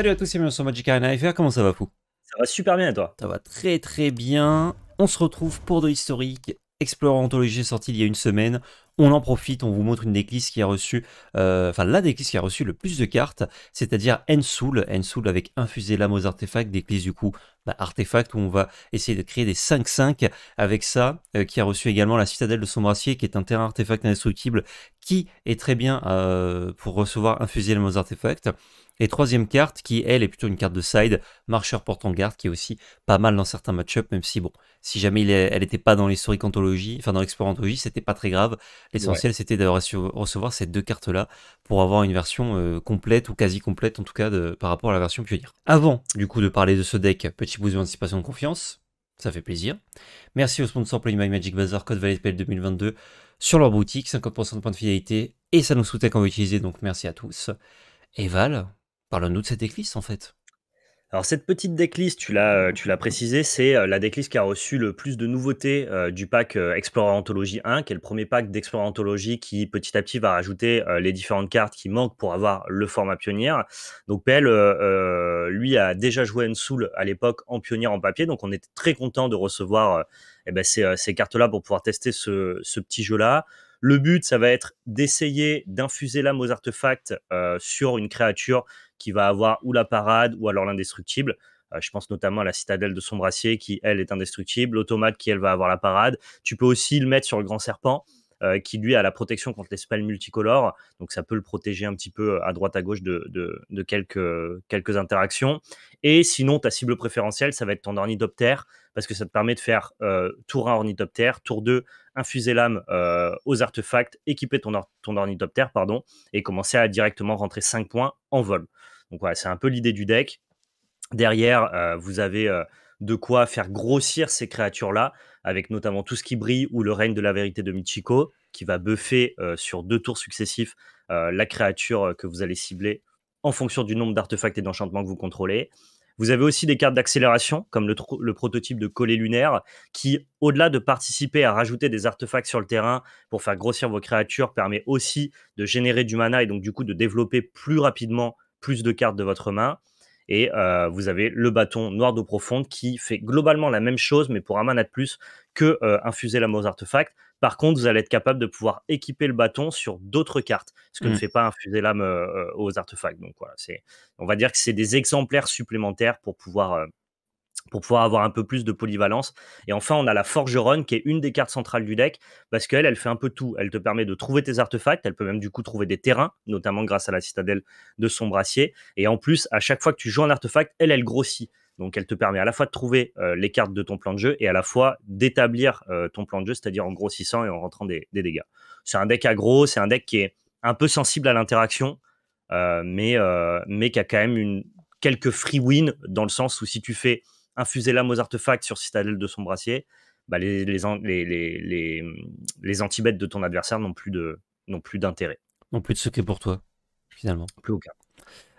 Salut à tous et bienvenue sur Magic Arena FR, comment ça va Fou Ça va super bien et toi Ça va très très bien, on se retrouve pour de l'historique, Explorer Anthologie sorti il y a une semaine, on en profite, on vous montre une déclisse qui a reçu, euh, enfin la déclisse qui a reçu le plus de cartes, c'est-à-dire Ensoul, Ensoul avec un Lame aux artefacts, déclisse du coup bah, artefact où on va essayer de créer des 5-5 avec ça, euh, qui a reçu également la citadelle de Sombracier qui est un terrain artefact indestructible qui est très bien euh, pour recevoir un l'âme aux artefacts. Et troisième carte qui, elle, est plutôt une carte de side, marcheur portant garde, qui est aussi pas mal dans certains match ups même si, bon, si jamais elle n'était pas dans l'historique anthologie, enfin dans l'explorantologie, c'était pas très grave. L'essentiel, c'était d'avoir recevoir ces deux cartes-là pour avoir une version euh, complète ou quasi complète, en tout cas, de, par rapport à la version pionnière. Avant, du coup, de parler de ce deck, petit boost d'anticipation de confiance, ça fait plaisir. Merci aux sponsors Play My Magic Bazaar, code 2022 sur leur boutique, 50% de points de fidélité, et ça nous soutient quand vous utilisez, donc merci à tous. Et Val, parlons nous de cette déclisse, en fait. Alors cette petite déclisse, tu l'as, euh, tu l'as précisé, c'est euh, la déclisse qui a reçu le plus de nouveautés euh, du pack Explorer Anthology 1, qui est le premier pack d'Explorer Anthology qui petit à petit va rajouter les différentes cartes qui manquent pour avoir le format pionnière. Donc PL, lui, a déjà joué Soul à l'époque en pionnière en papier, donc on était très content de recevoir eh ben, ces, cartes-là pour pouvoir tester ce, petit jeu-là. Le but, ça va être d'essayer d'infuser l'âme aux artefacts sur une créature qui va avoir ou la parade ou alors l'indestructible. Euh, je pense notamment à la citadelle de sombrassier qui, elle, est indestructible. L'automate qui, elle, va avoir la parade. Tu peux aussi le mettre sur le grand serpent. Euh, qui lui a la protection contre les spells multicolores, donc ça peut le protéger un petit peu euh, à droite à gauche de, de, quelques, quelques interactions. Et sinon, ta cible préférentielle, ça va être ton ornithoptère, parce que ça te permet de faire tour 1 ornithoptère, tour 2 infuser l'âme euh, aux artefacts, équiper ton, ornithoptère, pardon, et commencer à directement rentrer 5 points en vol. Donc voilà, c'est un peu l'idée du deck. Derrière, euh, vous avez euh, de quoi faire grossir ces créatures-là, avec notamment tout ce qui brille ou le règne de la vérité de Michiko, qui va buffer sur deux tours successifs la créature que vous allez cibler en fonction du nombre d'artefacts et d'enchantements que vous contrôlez. Vous avez aussi des cartes d'accélération, comme le, prototype de coller lunaire, qui, au-delà de participer à rajouter des artefacts sur le terrain pour faire grossir vos créatures, permet aussi de générer du mana et donc du coup de développer plus rapidement plus de cartes de votre main. Et euh, vous avez le bâton noir d'eau profonde qui fait globalement la même chose, mais pour un mana de plus que euh, infuser la mauvaise artefact. Par contre, vous allez être capable de pouvoir équiper le bâton sur d'autres cartes, ce que ne mmh. fait pas un l'âme lame euh, euh, aux artefacts. Donc voilà, c'est, on va dire que c'est des exemplaires supplémentaires pour pouvoir. Euh, pour pouvoir avoir un peu plus de polyvalence. Et enfin, on a la forgeronne qui est une des cartes centrales du deck, parce qu'elle, elle fait un peu tout. Elle te permet de trouver tes artefacts, elle peut même du coup trouver des terrains, notamment grâce à la citadelle de son brassier. Et en plus, à chaque fois que tu joues un artefact, elle, elle grossit. Donc, elle te permet à la fois de trouver euh, les cartes de ton plan de jeu et à la fois d'établir euh, ton plan de jeu, c'est-à-dire en grossissant et en rentrant des, dégâts. C'est un deck aggro, c'est un deck qui est un peu sensible à l'interaction, euh, mais, mais qui a quand même une, quelques free win dans le sens où si tu fais infuser l'âme aux artefacts sur citadelle de son brassier, bah, les, les, les, les anti-bêtes de ton adversaire n'ont plus d'intérêt. N'ont plus de ce est pour toi, finalement. Plus aucun.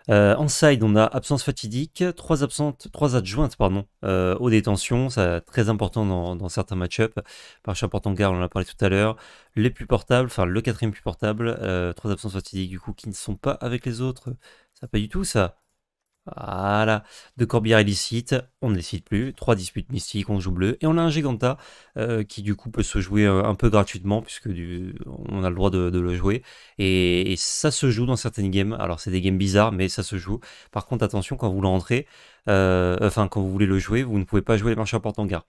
Euh, en side, on a absence fatidique, trois absentes, trois adjointes pardon, euh, aux détentions, ça très important dans, certains match-up. Marche important garde, on en a parlé tout à l'heure. Les plus portables, enfin le quatrième plus portable, euh, trois absences fatidiques du coup qui ne sont pas avec les autres. Ça pas du tout ça. Voilà, de corbière illicites, on ne décide plus, trois disputes mystiques, on joue bleu, et on a un Giganta euh, qui du coup peut se jouer euh, un peu gratuitement puisque on a le droit de, le jouer, et, ça se joue dans certaines games, alors c'est des games bizarres mais ça se joue, par contre attention quand vous l'entrez, euh, enfin quand vous voulez le jouer, vous ne pouvez pas jouer les marcheurs portant garde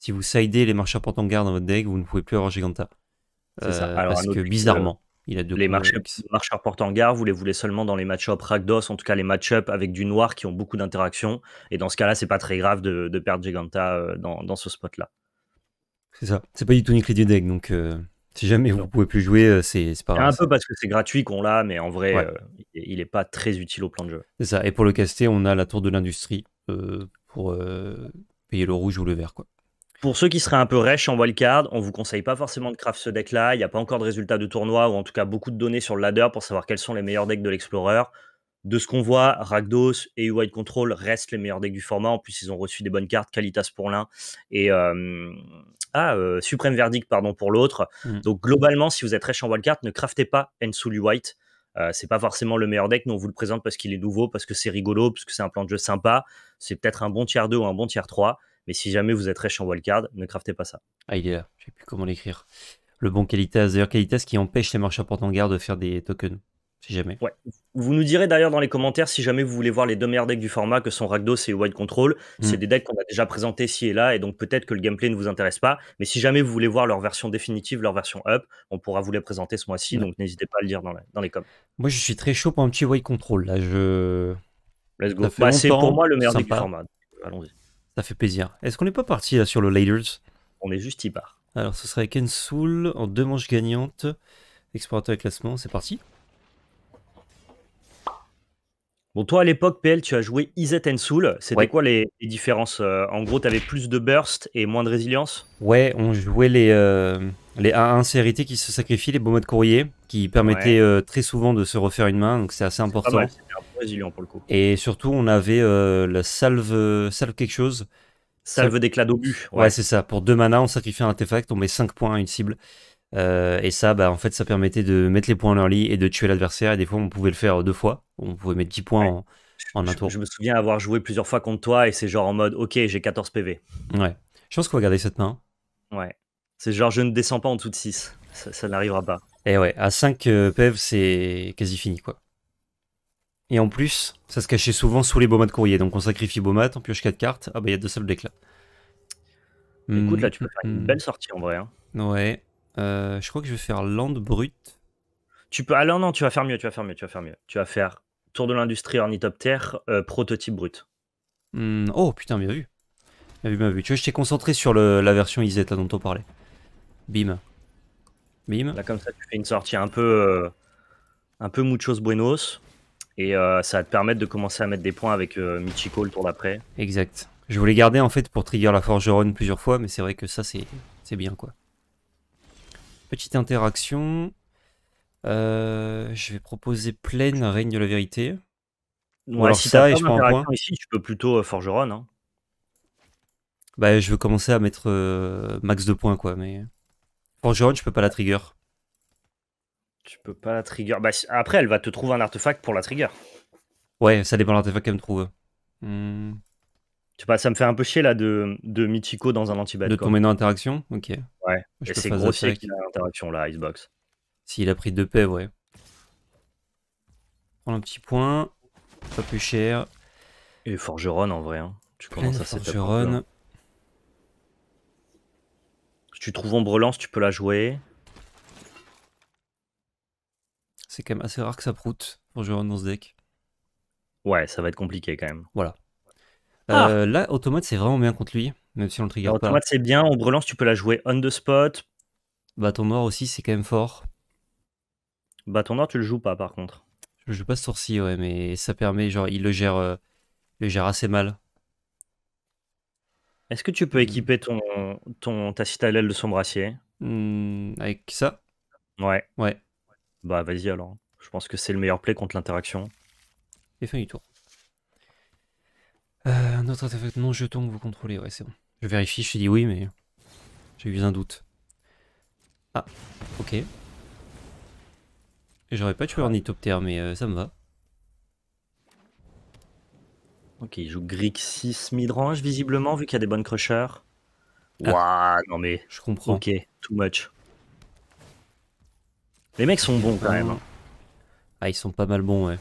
Si vous sidez les marcheurs portant garde dans votre deck, vous ne pouvez plus avoir Giganta. C'est ça. parce que bizarrement les marcheurs, marcheurs en garde, vous les voulez seulement dans les match ups Ragdos, en tout cas les match ups avec du noir qui ont beaucoup d'interactions. Et dans ce cas-là, c'est pas très grave de, perdre Giganta euh, dans, ce spot-là. C'est ça. C'est pas du tout une clé deck, donc euh, si jamais vous pouvez plus jouer, euh, c'est pas grave. Un peu parce que c'est gratuit qu'on l'a, mais en vrai, il n'est pas très utile au plan de jeu. C'est ça. Et pour le caster, on a la tour de l'industrie pour payer le rouge ou le vert, quoi. Pour ceux qui seraient un peu rêches en wildcard, on vous conseille pas forcément de craft ce deck-là. Il n'y a pas encore de résultats de tournoi ou en tout cas beaucoup de données sur le ladder pour savoir quels sont les meilleurs decks de l'Explorer. De ce qu'on voit, Ragdos et White Control restent les meilleurs decks du format. En plus, ils ont reçu des bonnes cartes, Kalitas pour l'un et euh, ah, euh, Supreme Verdict pardon, pour l'autre. Mm. Donc globalement, si vous êtes rêche en wildcard, ne craftez pas Ensuli White. Euh, c'est pas forcément le meilleur deck, nous on vous le présente parce qu'il est nouveau, parce que c'est rigolo, parce que c'est un plan de jeu sympa. C'est peut-être un bon tiers 2 ou un bon tiers 3. Mais si jamais vous êtes riche en wildcard, ne craftez pas ça. Ah, il est là. Je sais plus comment l'écrire. Le bon Qualitas. D'ailleurs, Qualitas qui empêche les marchands portant en garde de faire des tokens. Si jamais. Vous nous direz d'ailleurs dans les commentaires si jamais vous voulez voir les deux meilleurs decks du format que sont Rakdos et Wild Control. Hmm. C'est des decks qu'on a déjà présentés ci et là et donc peut-être que le gameplay ne vous intéresse pas. Mais si jamais vous voulez voir leur version définitive, leur version up, on pourra vous les présenter ce mois-ci. Donc n'hésitez pas à le dire dans, dans, les coms. Moi je suis très chaud pour un petit Wild Control. Là, je. Let's go. Bah, c'est pour moi le meilleur deck du format. Allons-y. Ça fait plaisir. Est-ce qu'on n'est pas parti là sur le Laders On est juste y part. Alors, ce serait Ken Soul en deux manches gagnantes. Explorateur et classement, c'est parti. Bon, toi à l'époque, PL, tu as joué Izet and Soul. C'était quoi les, différences euh, En gros, tu avais plus de burst et moins de résilience Ouais, on jouait les, euh, les A1 qui se sacrifient, les bombes de courrier, qui permettaient euh, très souvent de se refaire une main, donc c'est assez important. résilient pour le coup. Et surtout, on avait la salve, salve quelque chose. Salve, d'éclat d'obus. Ouais, ouais c'est ça. Pour deux manas, on sacrifie un artefact, on met 5 points à une cible. Euh, et ça, bah, en fait, ça permettait de mettre les points en early et de tuer l'adversaire. Et des fois, on pouvait le faire deux fois. On pouvait mettre 10 points en, un tour. Je me souviens avoir joué plusieurs fois contre toi et c'est genre en mode, ok, j'ai 14 PV. Ouais. Je pense qu'on va garder cette main. Ouais. C'est genre, je ne descends pas en dessous de 6. Ça, n'arrivera pas. Et ouais, à 5 euh, PV, c'est quasi fini, quoi. Et en plus, ça se cachait souvent sous les baumats de courrier. Donc on sacrifie bomat, on pioche 4 cartes. Ah bah il y a deux decks là Écoute, là, tu peux mm, faire une mm, mm. belle sortie en vrai. Hein. Ouais. Euh, je crois que je vais faire land brut. Tu peux. Alors ah non, tu vas faire mieux, tu vas faire mieux, tu vas faire mieux. Tu vas faire tour de l'industrie ornithoptère, euh, prototype brut. Hmm, oh putain, bien vu. vu, bien vu. Tu vois, je t'ai concentré sur la version IZ dont on parlait. Bim. Bim. Là, comme ça, tu fais une sortie un peu. Euh, un peu muchos buenos. Et ça va te permettre de commencer à mettre des points avec Michiko le tour d'après. Exact. Je voulais garder en fait pour trigger la forgeron plusieurs fois, mais c'est vrai que ça, c'est bien quoi. Petite interaction. Euh, je vais proposer Pleine règne de la vérité. si ça, et je point. Ici, tu peux plutôt euh, Forgeron. Hein. Bah, je veux commencer à mettre euh, max de points, quoi. Mais Forgeron, je peux pas la trigger. Tu peux pas la trigger. Bah, après, elle va te trouver un artefact pour la trigger. Ouais, ça dépend de l'artefact qu'elle me trouve. Hmm. Tu vois, ça me fait un peu chier là de, de Michiko dans un anti-bet. De tomber dans l'interaction Ok. Ouais. Et c'est grossier qu'il a l'interaction là, Icebox. S'il a pris deux paix, ouais. Prends un petit point. Pas plus cher. Et Forgeron en vrai. Hein. Tu commences à Forgeron. Si tu trouves Ombrelance, tu peux la jouer. C'est quand même assez rare que ça proute Forgeron dans ce deck. Ouais, ça va être compliqué quand même. Voilà. Ah. Euh, là, Automate, c'est vraiment bien contre lui, même si on le trigger pas. Automate, c'est bien. Ombre Lance, tu peux la jouer on the spot. Bâton Noir aussi, c'est quand même fort. Bâton Noir, tu le joues pas, par contre. Je joue pas ce sourcil, ouais, mais ça permet, genre, il le gère, euh, le gère assez mal. Est-ce que tu peux hmm. équiper ton, ton, ta citadelle de son brassier hmm, Avec ça Ouais. Ouais. Bah, vas-y alors. Je pense que c'est le meilleur play contre l'interaction. Et fin du tour. Euh, un autre non jeton que vous contrôlez, ouais c'est bon. Je vérifie, je dis oui mais j'ai eu un doute. Ah, ok. J'aurais pas tué Ornithopter, mais euh, ça me va. Ok, il joue Grixis midrange visiblement vu qu'il y a des bonnes crushers. Ah. Ouah, non mais... Je comprends. Ok, too much. Les mecs sont bons quand même. Hein. Ah, ils sont pas mal bons, ouais.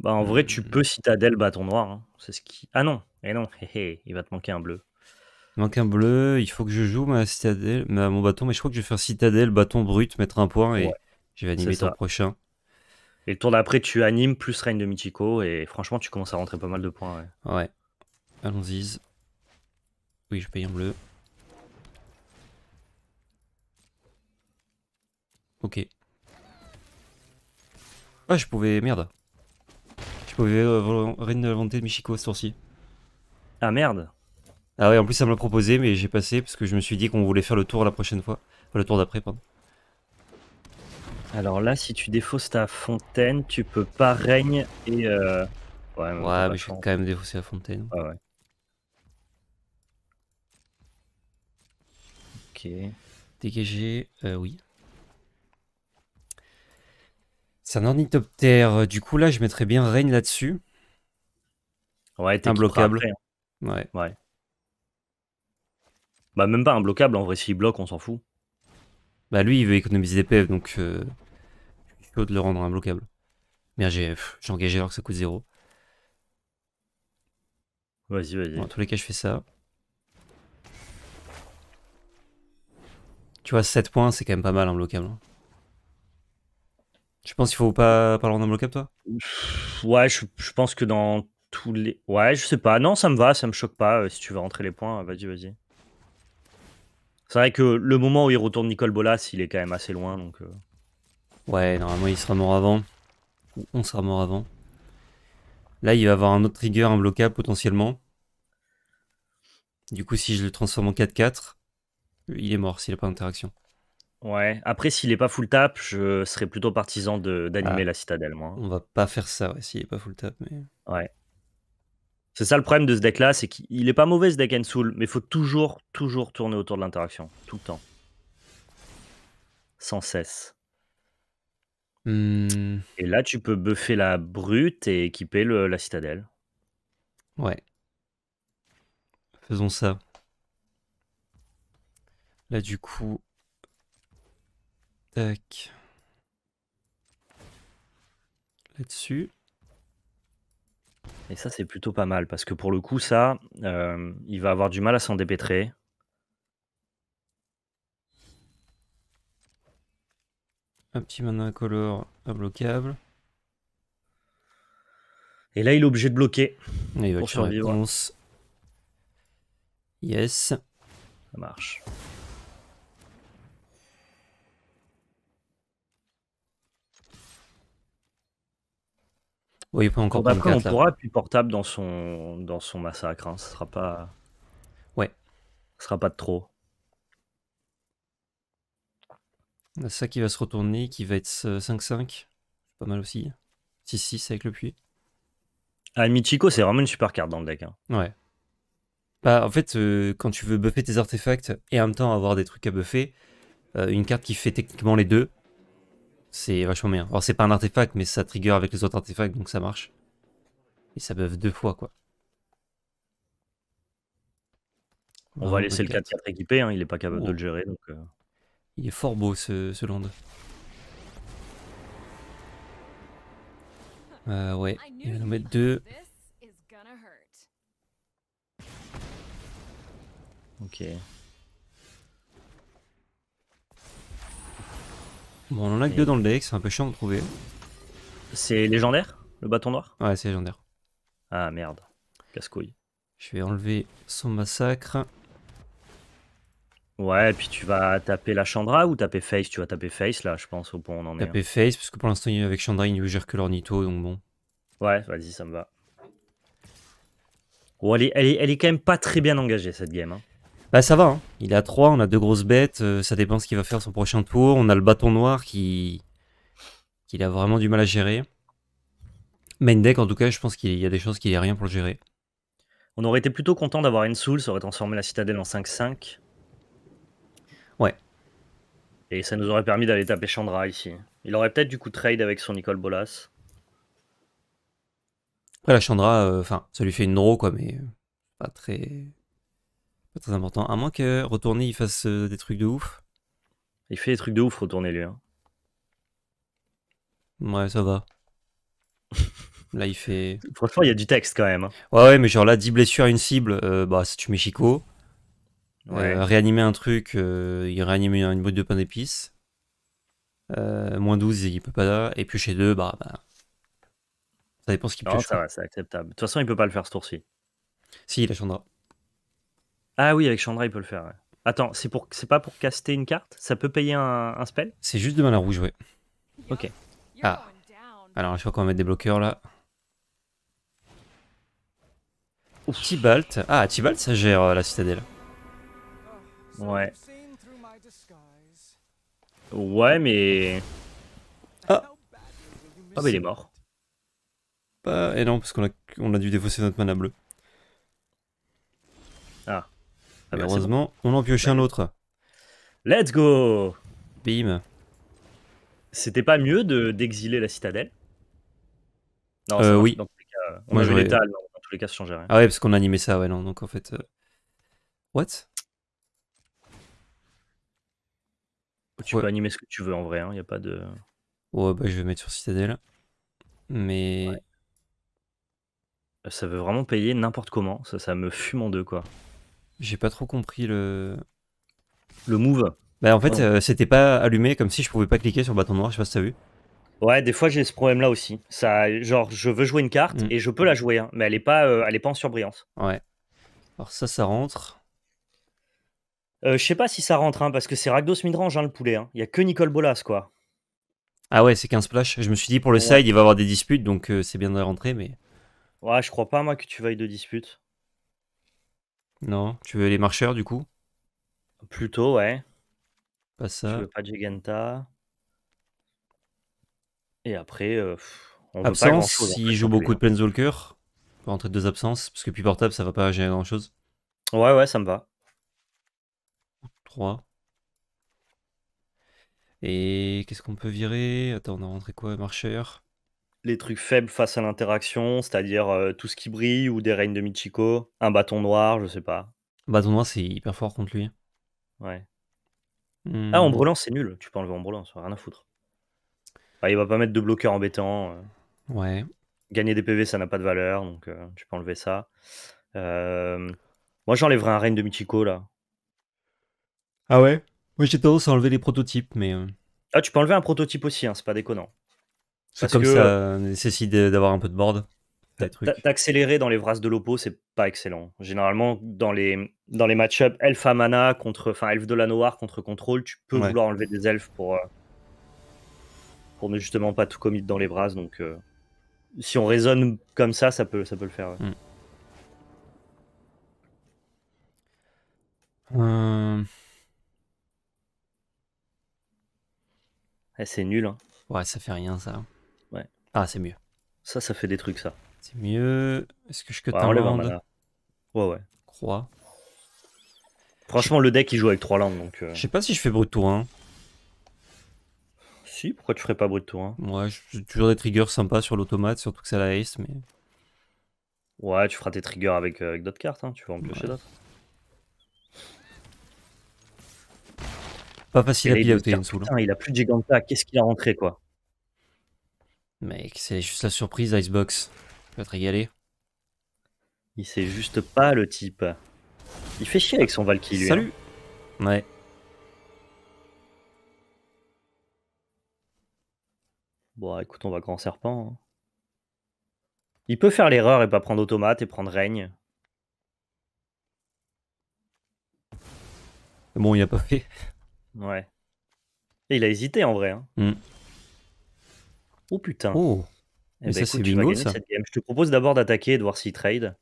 Bah, en vrai, tu mmh. peux citadelle bâton noir. hein. C'est ce qui. Ah non, et eh non, hé, hé, il va te manquer un bleu. Il manque un bleu, il faut que je joue ma citadelle, mais mon bâton, mais je crois que je vais faire citadelle, bâton brut, mettre un point et je vais animer ton prochain. Et le tour d'après, tu animes plus règne de mythico Et franchement, tu commences à rentrer pas mal de points. Ouais. Allons-y. Oui, je paye un bleu. Ok. Ah, je pouvais. Merde. Vous Reine de la Volonté de Michiko tour-ci. Ah merde Ah ouais, en plus ça me l'a proposé, mais j'ai passé parce que je me suis dit qu'on voulait faire le tour la prochaine fois. Enfin, le tour d'après, pardon. Alors là, si tu défausses ta fontaine, tu peux pas règne et. Euh... Ouais, mais, je vais quand même défausser la fontaine. Ah Ok. Dégagé, euh, oui. C'est un ornithoptère. Euh, du coup, là, je mettrais bien Rain là-dessus. Ouais, t'es imbloquable. Hein. Ouais. ouais. Bah, même pas imbloquable. En vrai, s'il bloque, on s'en fout. Bah, lui, il veut économiser des PF, e donc je euh, de le rendre imbloquable. Merde, j'ai engagé alors que ça coûte 0. Vas-y, vas-y. Bon, tous les cas, je fais ça. Tu vois, 7 points, c'est quand même pas mal imbloquable. Hein. Je pense qu'il faut pas parler d'un blocable toi Ouais, je, pense que dans tous les. Ouais, je sais pas. Non, ça me va, ça me choque pas. Euh, si tu veux rentrer les points, euh, vas-y, vas-y. C'est vrai que le moment où il retourne Nicole Bolas, il est quand même assez loin, donc. Euh. Ouais, normalement, il sera mort avant. On sera mort avant. Là, il va avoir un autre trigger, un blocable potentiellement. Du coup, si je le transforme en 4-4, il est mort s'il n'a pas d'interaction. Ouais, après, s'il est pas full tap, je serais plutôt partisan de- d'animer ah. la citadelle, moi. on va pas faire ça, ouais, s'il est pas full tap, mais... Ouais. C'est ça le problème de ce deck-là, c'est qu'il est pas mauvais ce deck soul, mais il faut toujours, toujours tourner autour de l'interaction, tout le temps, sans cesse. Mmh. Et là, tu peux buffer la brute et équiper la citadelle. ouais, faisons ça. Là, du coup, Là-dessus. Et ça, c'est plutôt pas mal, parce que pour le coup, ça, euh, il va avoir du mal à s'en dépêtrer. Un petit mana incolore imbloquable. Et là, il est obligé de bloquer il pour Yes. Ça marche. pas encore. Bah, après, on pourra plus portable dans son, dans son massacre. Hein. Ce sera pas. Ouais. Ce sera pas de trop. Ça qui va se retourner, qui va être 5-5. Euh, pas mal aussi. 6-6 avec le puits. Ah, Michiko, c'est vraiment une super carte dans le deck. Hein. Ouais. Bah, en fait, euh, quand tu veux buffer tes artefacts et en même temps avoir des trucs à buffer, euh, une carte qui fait techniquement les deux, c'est vachement bien. Alors c'est pas un artefact, mais ça trigger avec les autres artefacts, donc ça marche. Et ça buff deux fois, quoi. On va laisser le 4-4 équipé, hein. il est pas capable de le oh. gérer. Donc, euh. Il est fort beau ce, ce land. Euh, ouais, il va nous mettre deux. Ok. Bon, on en a que deux dans le deck, c'est un peu chiant de trouver. C'est légendaire, le bâton noir Ouais, c'est légendaire. Ah merde, casse-couille. Je vais enlever son massacre. Ouais, et puis tu vas taper la Chandra ou taper Face Tu vas taper Face là, je pense, au point où on en est. Hein. Taper Face, parce que pour l'instant, avec Chandra, il ne gère que l'ornito, donc bon. Ouais, vas-y, ça me va. Oh, elle, est, elle quand même pas très bien engagée cette game. Hein. Bah ça va, hein. il a 3, on a deux grosses bêtes, euh, ça dépend ce qu'il va faire son prochain tour. On a le bâton noir qui qu'il a vraiment du mal à gérer. Main deck en tout cas, je pense qu'il y a des chances qu'il ait rien pour le gérer. On aurait été plutôt content d'avoir une soul, ça aurait transformé la citadelle en 5-5. Ouais. Et ça nous aurait permis d'aller taper Chandra ici. Il aurait peut-être du coup trade avec son Nicole Bolas. Après la Chandra, euh, enfin, ça lui fait une draw quoi, mais euh, pas très pas très important. À moins que retourner, il fasse euh, des trucs de ouf. Il fait des trucs de ouf, retourner lui. Hein. Ouais, ça va. Là, il fait. Franchement, il y a du texte quand même. Hein. Ouais, ouais, mais genre là, 10 blessures à une cible, euh, bah, c'est tu mets Chico. Euh, ouais. réanimer un truc, il réanime une, boîte de pain d'épices. moins 12, il peut pas. là Et piocher 2, bah, bah. Ça dépend ce qu'il peut ça va, c'est acceptable. De toute façon, il peut pas le faire ce tour-ci. Si, il a chandra. Ah oui, avec Chandra, il peut le faire. Attends, c'est pour, c'est pas pour caster une carte Ça peut payer un, spell C'est juste de mana rouge, oui. Ok. Ah. Alors, je crois qu'on va mettre des bloqueurs là. Tibalt. Ah, Tibalt, ça gère euh, la citadelle. Ouais. Ouais, mais. Ah Ah, mais bah, il est mort. Bah, et non, parce qu'on a, a dû défausser notre mana bleue. Ah bah, heureusement, on en pioche un autre. Let's go Bim. C'était pas mieux d'exiler la citadelle Non, euh, oui. Dans tous les cas, Moi, l'étal, dans tous les cas, ça changeait rien. Ah ouais, parce qu'on animait ça, ouais, non, donc en fait... Euh, what Tu peux animer ce que tu veux en vrai, il hein, a pas de... Ouais, bah je vais mettre sur citadelle. Mais... Ça veut vraiment payer n'importe comment, ça, ça me fume en deux, quoi. J'ai pas trop compris le. Le move. Bah en fait, euh, c'était pas allumé comme si je pouvais pas cliquer sur le bâton noir, je sais pas si t'as vu. Ouais, des fois j'ai ce problème là aussi. Ça, genre, je veux jouer une carte mm. et je peux la jouer, hein, mais elle est pas, euh, elle est pas en surbrillance. Ouais. Alors ça, ça rentre. Euh, je sais pas si ça rentre, hein, parce que c'est Ragdos Midrange, hein, le poulet. Il hein. y a que Nicole Bolas, quoi. Ah ouais, c'est 15 splash. Je me suis dit pour le side, il va y avoir des disputes, donc c'est bien de rentrer, mais. Ouais, je crois pas, moi, que tu veuilles de disputes. Non, tu veux les marcheurs du coup Plutôt, ouais. Pas ça. Je veux pas Giganta. Et après, euh, on veut pas Absence, hein, joue beaucoup de Planeswalker, pour rentrer deux absences, parce que puis portable, ça va pas gérer grand chose. Ouais, ouais, ça me va. 3. Et qu'est-ce qu'on peut virer Attends, on a rentré quoi Marcheur les trucs faibles face à l'interaction, c'est-à-dire euh, tout ce qui brille ou des règnes de Michiko, un bâton noir, je sais pas. Bâton noir, c'est hyper fort contre lui. Ouais. Mmh. Ah, en brûlant, c'est nul. Tu peux enlever en brûlant, ça rien à foutre. il va pas mettre de bloqueur embêtant. Euh. Ouais. Gagner des PV, ça n'a pas de valeur, donc euh, tu peux enlever ça. Moi, j'enlèverais un règne de Michiko là. Ah ouais Moi, j'ai tendance c'est enlever les prototypes, mais. Ah, tu peux enlever un prototype aussi, hein, c'est pas déconnant comme ça nécessite d'avoir un peu de board. t'accélérer dans les brasses de l'oppo, c'est pas excellent. Généralement, dans les, dans les match-up à mana contre. Enfin, elf de la noire contre contrôle, tu peux vouloir enlever des elfes pour. Euh, pour ne justement pas tout commit dans les brasses. Donc, euh, si on raisonne comme ça, ça peut, ça peut le faire. Hmm. Euh. Eh, c'est nul. Hein. Ouais, ça fait rien ça. Ah, c'est mieux. Ça, ça fait des trucs, ça. C'est mieux. Est-ce que je que ouais, Ouais, ouais. Crois. Franchement, le deck, il joue avec trois langues, donc... Euh. Je sais pas si je fais brut tour 1. Hein. Si, pourquoi tu ferais pas brut tour 1 hein Ouais, j'ai toujours des triggers sympas sur l'automate, surtout que ça la ace, mais... Ouais, tu feras tes triggers avec, euh, avec d'autres cartes, hein. tu vas en piocher d'autres. Pas facile à hein. il a plus de Giganta, qu'est-ce qu'il a rentré, quoi Mec, c'est juste la surprise Icebox. Tu vas te régaler. Il sait juste pas le type. Il fait chier avec son Valkyrie hein. Salut Ouais. Bon, écoute, on va grand serpent. Hein. Il peut faire l'erreur et pas prendre automate et prendre règne. Bon, il a pas fait. Ouais. Et il a hésité en vrai. Hein. Hmm. Oh putain. Oh. Eh Mais ben, ça, c'est bingo, ça. Je te propose d'abord d'attaquer et de voir s'il trade.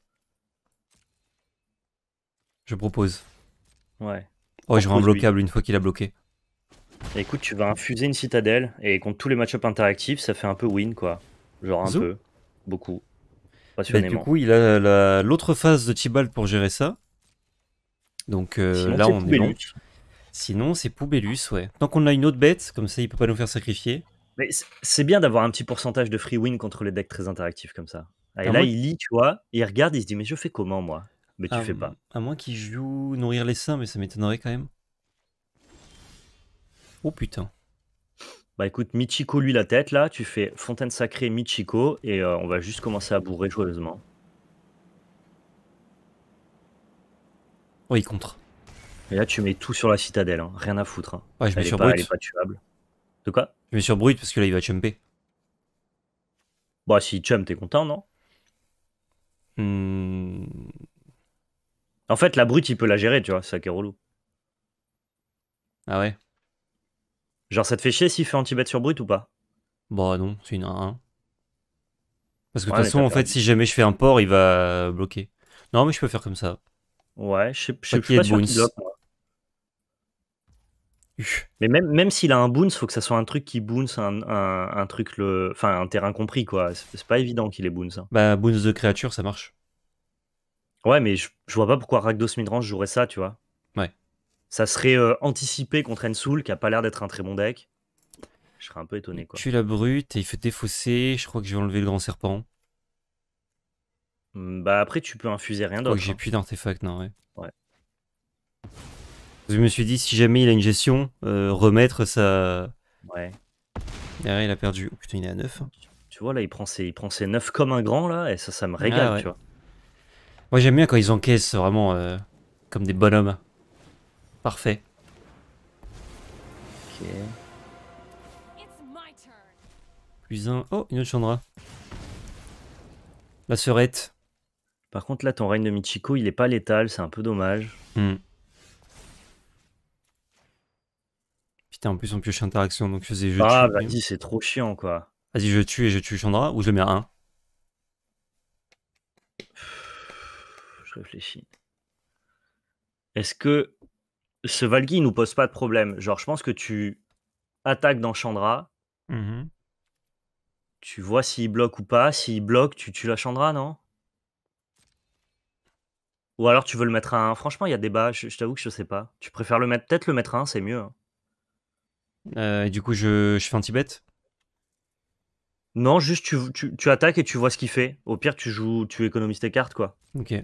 Je propose. Ouais. Oh, je rends bloquable une fois qu'il a bloqué. écoute, tu vas infuser une citadelle et contre tous les match interactifs, ça fait un peu win quoi. Genre un peu, beaucoup. Bah, Passionnément. du coup, il a l'autre phase de Tibalt pour gérer ça. Donc euh, là, on est Sinon, c'est Poubellus, ouais. Tant qu'on a une autre bête, comme ça, il peut pas nous faire sacrifier. Mais c'est bien d'avoir un petit pourcentage de free win contre les decks très interactifs comme ça. Et là, il lit, tu vois, il regarde, il se dit, mais je fais comment moi Mais tu fais pas. À moins qu'il joue Nourrir les seins, mais ça m'étonnerait quand même. Oh putain. Bah écoute, Michiko lui la tête là, tu fais Fontaine Sacrée, Michiko, et euh, on va juste commencer à bourrer joyeusement. Oui contre. Et là, tu mets tout sur la citadelle, hein. rien à foutre. Hein. Ouais, je mets Elle est pas tuable quoi Je mets sur bruit parce que là, il va chumper. Bah, si il chump, t'es content, non hmm. En fait, la brute, il peut la gérer, tu vois, c'est ça qui est relou. Ah ouais Genre, ça te fait chier s'il fait anti-bet sur brute ou pas Bah, non, c'est une 1 Parce que de toute façon, en fait, si jamais je fais un port, il va bloquer. Non, mais je peux faire comme ça. Ouais, je sais pas. Je suis pas sûr qu'il mais même, même s'il a un bounce, faut que ça soit un truc qui bounce, un, truc le, enfin un terrain compris quoi. C'est pas évident qu'il ait bounce. Hein. Bah bounce de créature, ça marche. Ouais, mais je, vois pas pourquoi Ragdos Midrange jouerait ça, tu vois. Ouais. Ça serait euh, anticipé contre Ensoul, qui a pas l'air d'être un très bon deck. Je serais un peu étonné quoi. Tu la brute et il fait défausser. Je crois que je vais enlever le grand serpent. Mmh, bah après tu peux infuser rien d'autre. j'ai hein. plus d'artefacts, non Ouais. Je me suis dit, si jamais il a une gestion, euh, remettre ça. Ouais. Derrière, ah il a perdu. Oh, putain, il est à 9. Tu vois, là, il prend, ses, il prend ses 9 comme un grand, là, et ça, ça me régale, ah tu vois. Moi, j'aime bien quand ils encaissent vraiment euh, comme des bonhommes. Parfait. Ok. Plus un. Oh, une autre Chandra. La serette. Par contre, là, ton règne de Michiko, il est pas létal, c'est un peu dommage. Hmm. en plus on pioche interaction, donc je faisais je Ah, vas-y, c'est trop chiant, quoi. Vas-y, je tue et je tue Chandra, ou je le mets un. Je réfléchis. Est-ce que ce Valky nous pose pas de problème Genre, je pense que tu attaques dans Chandra, mm-hmm. tu vois s'il bloque ou pas, s'il bloque, tu tues la Chandra, non ou alors tu veux le mettre à 1. Franchement, il y a débat. Je, t'avoue que je sais pas. Tu préfères le mettre, peut-être le mettre à 1, c'est mieux. Hein. Euh, du coup, je, fais un petit Non, juste tu, tu, attaques et tu vois ce qu'il fait. Au pire, tu joues, tu économises tes cartes, quoi. Ok.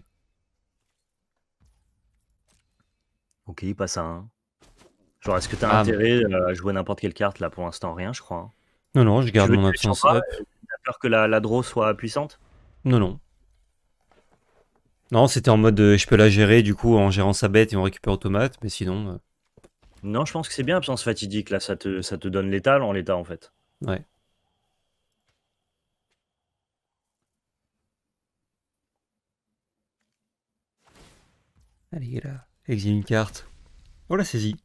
Ok, il passe Genre, est-ce que t'as ah. intérêt euh, à jouer n'importe quelle carte là pour l'instant Rien, je crois. Hein. Non, non, je garde mon absence euh, peur que la, la draw soit puissante Non, non. Non, c'était en mode je peux la gérer du coup en gérant sa bête et on récupère automate, mais sinon. Non, je pense que c'est bien absence fatidique. Là, ça te, ça te donne l'état en l'état, en fait. Ouais. Allez, là. Exile une carte. On oh, l'a saisie.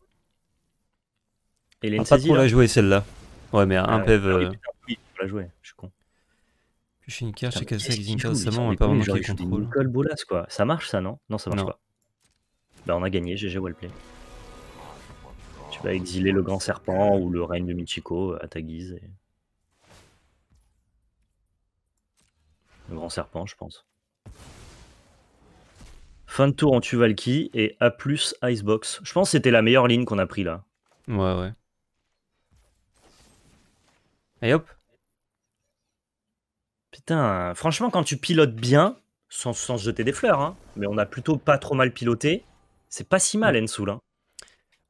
Et ah, pas trop la hein. jouer celle-là. Ouais, mais un ah, PEV. Ah on euh. l'a joué, je suis con. je suis une carte, je sais qu'elle une carte pas vraiment contrôle. quoi. Ça marche ça, non Non, ça marche pas. Bah, on a gagné, GG Wellplay. Tu vas exiler le grand serpent ou le règne de Michiko euh, à ta guise. Le grand serpent, je pense. Fin de tour, on tue Valkyrie et A plus Icebox. Je pense que c'était la meilleure ligne qu'on a pris là. Ouais, ouais. Et hop. Putain, franchement, quand tu pilotes bien, sans, se jeter des fleurs, hein, mais on a plutôt pas trop mal piloté, c'est pas si mal, mm. Ensoul. Hein.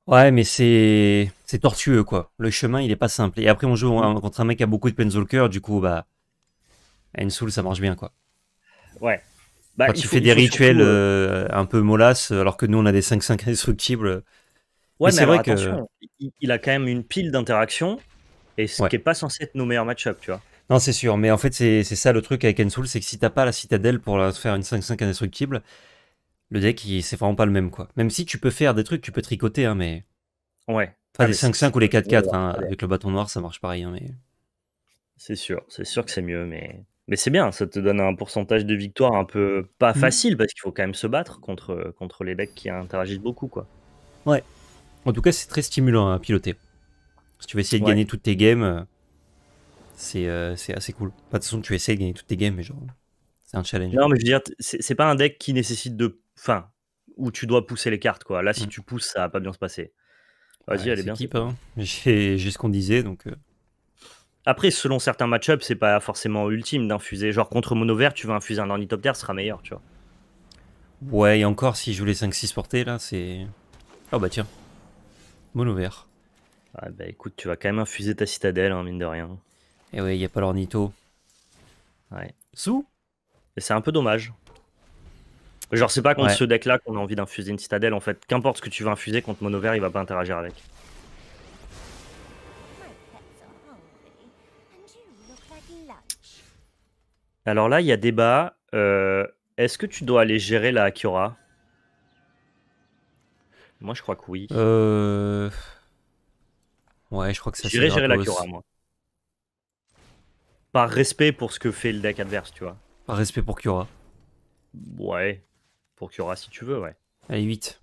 Ouais, mais c'est c'est tortueux quoi. Le chemin, il est pas simple. Et après, on joue contre un mec qui a beaucoup de Penzolker, du coup, bah, Ensoul, ça marche bien quoi. Ouais. Bah, Quand tu fais des rituels euh, euh, un peu molasses, alors que nous, on a des 5-5 indestructibles. Ouais, mais, c'est vrai que. Il, a quand même une pile d'interactions, et ce qui est pas censé être nos meilleurs match-up, tu vois. Non, c'est sûr, mais en fait, c'est ça le truc avec Ensoul, c'est que si t'as pas la citadelle pour faire une 5-5 indestructible, le deck, c'est vraiment pas le même, quoi. Même si tu peux faire des trucs, tu peux tricoter, hein, mais. Ouais. Pas enfin, 5-5 ah, ou les 4-4, hein, avec le bâton noir, ça marche pareil, hein, mais. C'est sûr, c'est sûr que c'est mieux, mais. Mais c'est bien, ça te donne un pourcentage de victoire un peu pas mm. facile, parce qu'il faut quand même se battre contre, contre les decks qui interagissent beaucoup, quoi. Ouais. En tout cas, c'est très stimulant à piloter. Si tu veux essayer de gagner toutes tes games, euh, euh, c'est assez cool. de toute façon, tu essaies de gagner toutes tes games, mais genre, c'est un challenge. Non, mais je veux dire, c'est pas un deck qui nécessite de Enfin, où tu dois pousser les cartes, quoi. Là, si mm. tu pousses, ça va pas bien se passer. Vas-y, bien. Hein. J'ai ce qu'on disait, donc. Euh. Après, selon certains match c'est pas forcément ultime d'infuser. Genre contre mono vert, tu vas infuser un ornithopter ce sera meilleur, tu vois. Ouais, et encore, si je voulais 5-6 portées, là, c'est. Oh bah tiens. Mono vert. Ah, bah écoute, tu vas quand même infuser ta citadelle, hein, mine de rien. Et eh ouais, il a pas l'ornito. Ouais. Sous Et c'est un peu dommage. Genre, c'est pas contre ce deck-là qu'on a envie d'infuser une citadelle, en fait. Qu'importe ce que tu veux infuser contre mono vert, il va pas interagir avec. Alors là, il y a débat. Euh, est-ce que tu dois aller gérer la Kyora Moi, je crois que oui. Euh... Ouais, je crois que ça J'irai gérer la Kiora, moi. Par respect pour ce que fait le deck adverse, tu vois. Par respect pour Kiora. Ouais. Pour Kiora, si tu veux, ouais. Allez, 8.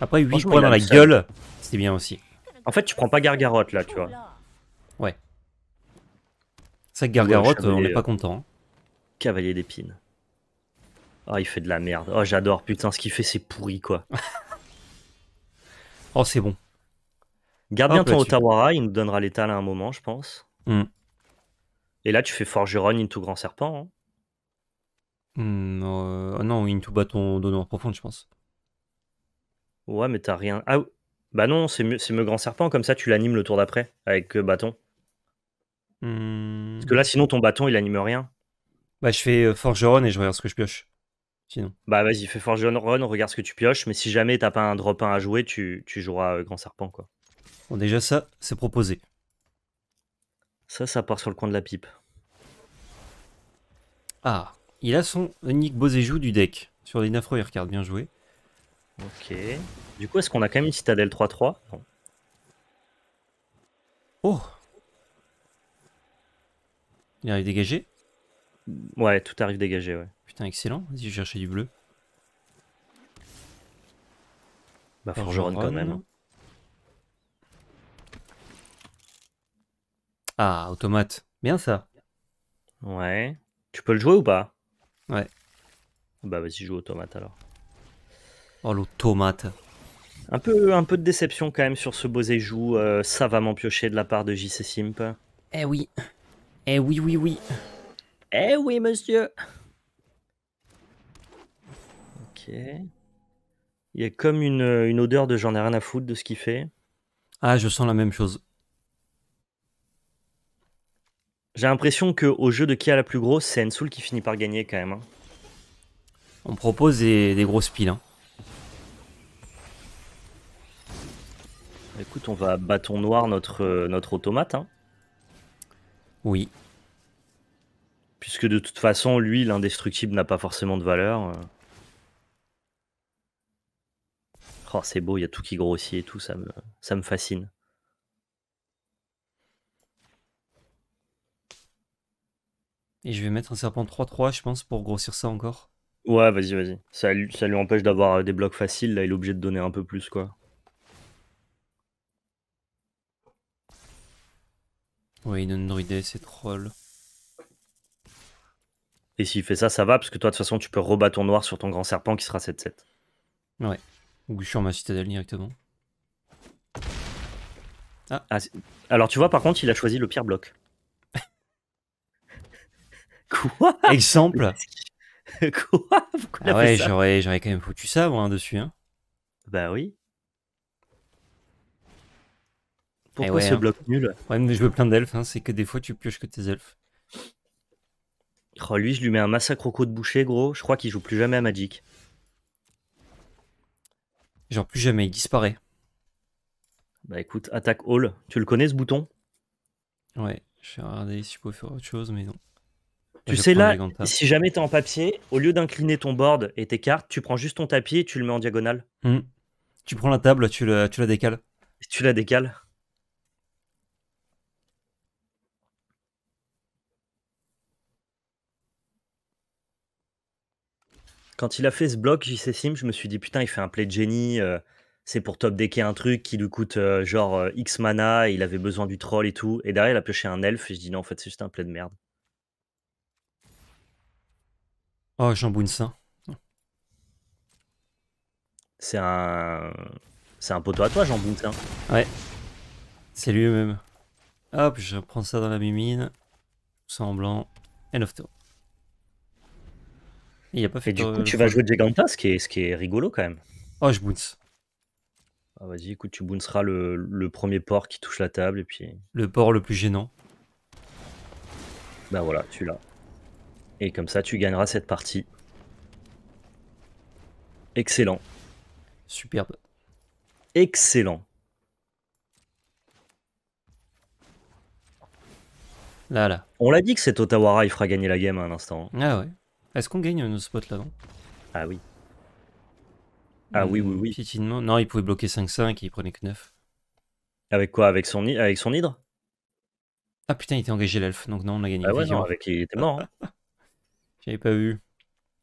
Après, 8 points dans la gueule, c'est bien aussi. En fait, tu prends pas Gargarotte, là, tu vois. Ouais. Ça, Gargarotte, on n'est pas content. Cavalier d'épines. Oh, il fait de la merde. Oh, j'adore, putain, ce qu'il fait, c'est pourri, quoi. oh, c'est bon. Garde bien ton Otawara, il nous donnera l'étal à un moment, je pense. Mm. Et là, tu fais Forgeron into Grand Serpent. Hein. Hmm, euh, ah non, non, Into Bâton d'honneur profonde, je pense. Ouais, mais t'as rien. Ah, bah non, c'est me Grand Serpent, comme ça tu l'animes le tour d'après avec euh, bâton. Parce que là, hmm. sinon, ton bâton il anime rien. Bah, je fais euh, forge Forgeron et je regarde ce que je pioche. Sinon. Bah, vas-y, fais Forgeron, regarde ce que tu pioches, mais si jamais t'as pas un drop 1 à jouer, tu, tu joueras Grand Serpent, quoi. Bon, déjà, ça, c'est proposé. Ça, ça part sur le coin de la pipe. Ah. Il a son unique Boséjou du deck sur les 9 premières bien joué. Ok. Du coup, est-ce qu'on a quand même une citadelle 3-3 Oh Il arrive dégagé Ouais, tout arrive dégagé, ouais. Putain, excellent. Vas-y, je cherchais du bleu. Bah, Forgeron quand même. Ah, automate. Bien ça. Ouais. Tu peux le jouer ou pas Ouais. Bah vas-y, joue tomate alors. Oh l'automate. Un peu, un peu de déception quand même sur ce beau joue ça va pioché de la part de JC Simp. Eh oui. Eh oui, oui, oui. Eh oui, monsieur. Ok. Il y a comme une, une odeur de j'en ai rien à foutre de ce qu'il fait. Ah, je sens la même chose. J'ai l'impression au jeu de qui a la plus grosse, c'est Ensoul qui finit par gagner quand même. Hein. On propose des, grosses piles. Hein. Écoute, on va bâton noir notre, euh, notre automate. Hein. Oui. Puisque de toute façon, lui, l'indestructible n'a pas forcément de valeur. Euh. Oh, c'est beau, il y a tout qui grossit et tout, ça me, ça me fascine. Et je vais mettre un serpent 3-3, je pense, pour grossir ça encore. Ouais, vas-y, vas-y. Ça, lui, empêche d'avoir euh, des blocs faciles, là, il est obligé de donner un peu plus, quoi. Ouais, il donne c'est troll. Et s'il fait ça, ça va, parce que toi, de toute façon, tu peux rebattre ton noir sur ton grand serpent qui sera 7-7. Ouais. Ou en ma citadelle directement. ah, ah alors, tu vois, par contre, il a choisi le pire bloc. Quoi Exemple. Quoi Pourquoi ah ouais, j'aurais, j'aurais quand même foutu ça, moi, hein, dessus. Hein. Bah oui. Pourquoi eh ce hein. bloc nul Ouais, mais je veux plein d'elfes, hein, c'est que des fois tu pioches que tes elfes. Oh, lui, je lui mets un massacre au coup de boucher, gros. Je crois qu'il joue plus jamais à Magic. Genre plus jamais, il disparaît. Bah écoute, attaque all. Tu le connais ce bouton Ouais, je vais regarder si je peux faire autre chose, mais non. Tu sais là, si jamais tu en papier, au lieu d'incliner ton board et tes cartes, tu prends juste ton tapis et tu le mets en diagonale. Hmm. Tu prends la table, tu, la décales. tu la décales. Quand il a fait ce bloc JC Sim, je me suis dit putain, il fait un play de génie. Euh, c'est pour top decker un truc qui lui coûte euh, genre euh, X mana, il avait besoin du troll et tout. Et derrière, il a pioché un elfe. Et je dis non, en fait, c'est juste un play de merde. Oh, Jean ça, C'est un. C'est un poteau à toi, Jean ça. Ouais. C'est lui-même. Hop, je prends ça dans la mimine. blanc End of tour. Il a pas fait Et du coup, tu vas jouer Giganta, ce qui, est, ce qui est rigolo quand même. Oh, je Ah, Vas-y, écoute, tu bounceras le, le, premier port qui touche la table et puis. Le port le plus gênant. Bah voilà, tu l'as. Et comme ça, tu gagneras cette partie. Excellent. Superbe. Excellent. Là, là. On l'a dit que cet Otawara, il fera gagner la game à un instant. Ah ouais. Est-ce qu'on gagne nos spots là dedans Ah oui. Ah oui, oui, oui. Non, il pouvait bloquer 5-5 et il prenait que 9. Avec quoi avec son, avec son hydre Ah putain, il était engagé l'elfe, donc non, on a gagné. Ah ouais, avec, il était mort. Hein. J'avais pas vu.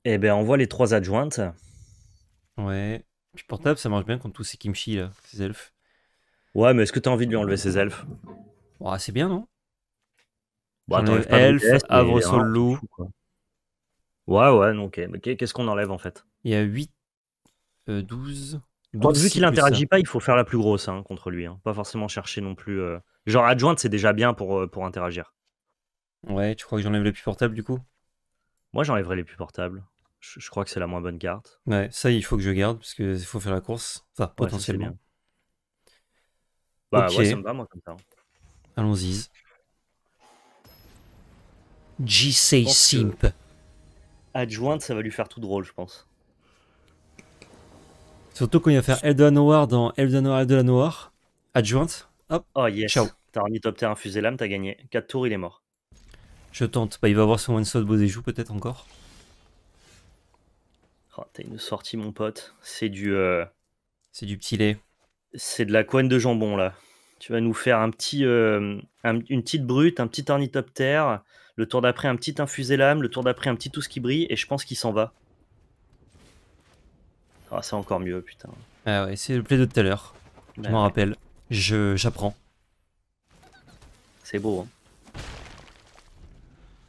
Eh ben, on voit les trois adjointes. Ouais. Puis portable, ça marche bien contre tous ces kimchi, là, ces elfes. Ouais, mais est-ce que t'as envie de lui enlever ces elfes ouais c'est bien, non Bon, bah, attends, elf, Havre sur hein, Ouais, ouais, ok mais qu'est-ce qu'on enlève en fait Il y a 8, 12. Donc, vu qu'il interagit pas, il faut faire la plus grosse hein, contre lui. Hein. Pas forcément chercher non plus. Euh. Genre adjointe, c'est déjà bien pour, euh, pour interagir. Ouais, tu crois que j'enlève le plus portable du coup moi, j'enlèverai les plus portables. Je, crois que c'est la moins bonne carte. Ouais, ça, il faut que je garde parce qu'il faut faire la course. Enfin, potentiellement. bah, ça me va, moi, comme ça. Hein. Allons-y. JC Simp. Adjointe, ça va lui faire tout drôle, je pense. Surtout quand il va faire Elden Noir dans Elden Noir, Elden Noir. Adjointe. Hop. Oh yes. Ciao. T'as ornithoptère infusé l'âme, t'as gagné. 4 tours, il est mort. Je tente. Bah, il va avoir son one-shot joues peut-être encore. Oh, T'as une sortie, mon pote. C'est du. Euh, c'est du petit lait. C'est de la couenne de jambon, là. Tu vas nous faire un petit, euh, une petite brute, un petit ornithoptère. Le tour d'après, un petit infusé lame. Le tour d'après, un petit tout ce qui brille. Et je pense qu'il s'en va. Ah, c'est encore mieux, putain. Ah ouais, c'est le play de tout à l'heure. je bah m'en rappelle. Je, j'apprends. C'est beau, hein.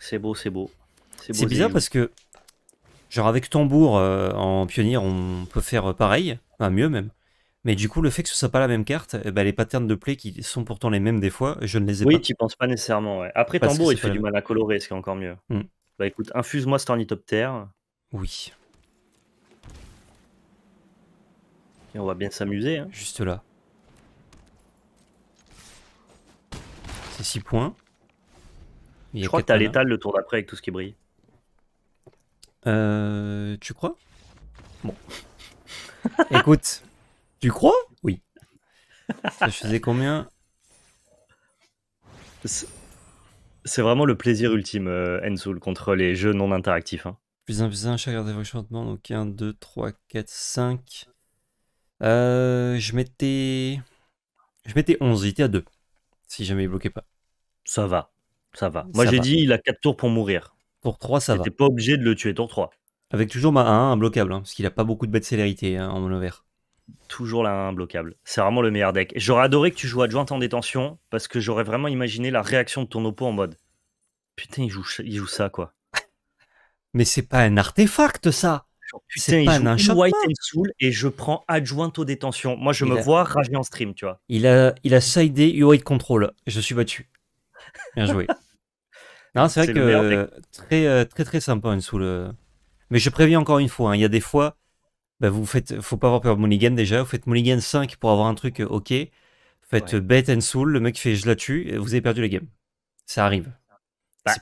C'est beau, c'est beau. C'est bizarre parce que, genre avec tambour euh, en pionnier, on peut faire euh, pareil, enfin mieux même. Mais du coup, le fait que ce soit pas la même carte, eh ben, les patterns de play qui sont pourtant les mêmes des fois, je ne les ai pas. Oui, tu penses pas nécessairement. Après, tambour, il fait du mal à colorer, ce qui est encore mieux. Hmm. Bah écoute, infuse-moi cet ornithoptère. Oui. Et on va bien s'amuser. Hein. Juste là. C'est 6 points je crois que t'as l'étale le tour d'après avec tout ce qui brille. Euh, tu crois Bon. Écoute, tu crois Oui. je faisais combien C'est vraiment le plaisir ultime, euh, Ensoul, contre les jeux non interactifs. Hein. Plus un, plus 1, chaque garde chantement, donc 1, 2, 3, 4, 5. Euh, je mettais. Je mettais 11, j'étais à 2. Si jamais il bloquait pas. Ça va. Ça va. Moi, j'ai dit, il a 4 tours pour mourir. Pour 3, ça va. T'es pas obligé de le tuer tour 3. Avec toujours bah, ma 1 bloquable, hein, parce qu'il a pas beaucoup de bêtes célérité hein, en mono vert. Toujours la 1 imbloquable. C'est vraiment le meilleur deck. J'aurais adoré que tu joues adjointe en détention, parce que j'aurais vraiment imaginé la réaction de ton oppo en mode Putain, il joue, il joue ça, quoi. Mais c'est pas un artefact, ça Putain, il un White and Soul et je prends adjointe aux détentions. Moi, je me vois rager en stream, tu vois. Il a, il a sidé White Control. Je suis battu. Bien joué. Non, c'est vrai que très, euh, très très sympa une hein, soul Mais je préviens encore une fois, hein, il y a des fois, il bah, vous faites, faut pas avoir peur de Mulligan déjà, vous faites Mulligan 5 pour avoir un truc euh, ok, faites bête bet and soul, le mec fait je la tue, et vous avez perdu la game. Ça arrive.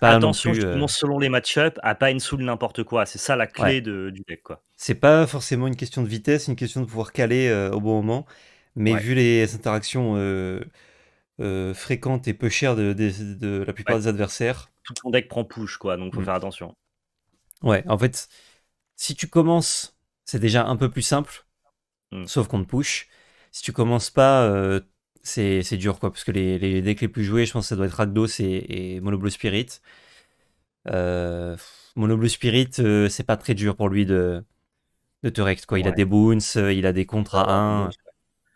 Bah, attention, euh, selon les match ups à pas une soul n'importe quoi. C'est ça la clé de, du deck. quoi. C'est pas forcément une question de vitesse, c'est une question de pouvoir caler au bon moment. Mais vu les interactions fréquentes et peu chères de, la plupart des adversaires, tout ton deck prend push, quoi, donc faut mm. faire attention. Ouais, en fait, si tu commences, c'est déjà un peu plus simple, mm. sauf qu'on te push. Si tu commences pas, euh, c'est dur, quoi, parce que les, decks les plus joués, je pense ça doit être Rakdos et, et Mono Blue Spirit. Euh, Monoblue Spirit, euh, c'est pas très dur pour lui de, de te rect, quoi. Il a des boons, il a des contre à 1.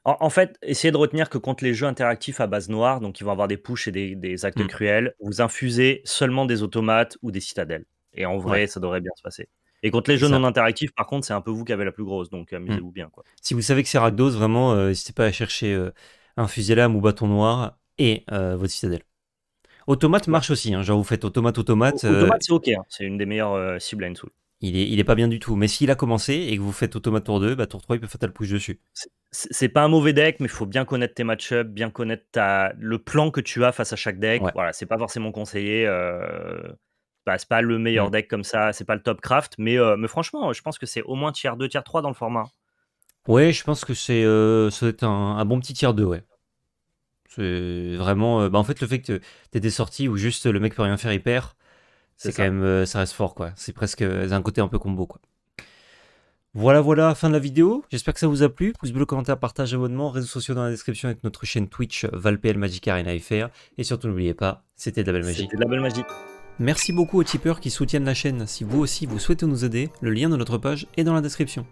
En, fait, essayez de retenir que contre les jeux interactifs à base noire, donc ils vont avoir des pushes et des, actes mm. cruels, vous infusez seulement des automates ou des citadelles. Et en vrai, ça devrait bien se passer. Et contre les jeux non interactifs, par contre, c'est un peu vous qui avez la plus grosse, donc amusez-vous mm. bien. Si vous savez que c'est ragdos vraiment, euh, n'hésitez pas à chercher un euh, fusil à ou bâton noir et euh, votre citadelle. Automate marche aussi, hein, genre vous faites automate, automate. Automate, c'est ok, hein. c'est une des meilleures cibles à une Il est, il est pas bien du tout, mais s'il a commencé et que vous faites automate tour 2, bah, tour 3, il peut fatal push dessus c'est pas un mauvais deck, mais il faut bien connaître tes match-ups, bien connaître le plan que tu as face à chaque deck. Voilà, c'est pas forcément conseillé. Euh, bah, c'est pas le meilleur mmh. deck comme ça, c'est pas le top craft, mais, euh, mais franchement, je pense que c'est au moins tier 2, tier 3 dans le format. Ouais, je pense que c'est euh, un, bon petit tiers 2, ouais. C'est vraiment. Bah, en fait, le fait que t'aies des sorties où juste le mec peut rien faire, il perd, c'est quand ça. même. ça reste fort, quoi. C'est presque. un côté un peu combo, quoi. Voilà, voilà, fin de la vidéo. J'espère que ça vous a plu. Pouce bleu, commentaire, partage, abonnement, réseaux sociaux dans la description avec notre chaîne Twitch ValPL Magic Arena FR. Et surtout, n'oubliez pas, c'était de la belle magie. C'était de la belle magie. Merci beaucoup aux tipeurs qui soutiennent la chaîne. Si vous aussi vous souhaitez nous aider, le lien de notre page est dans la description.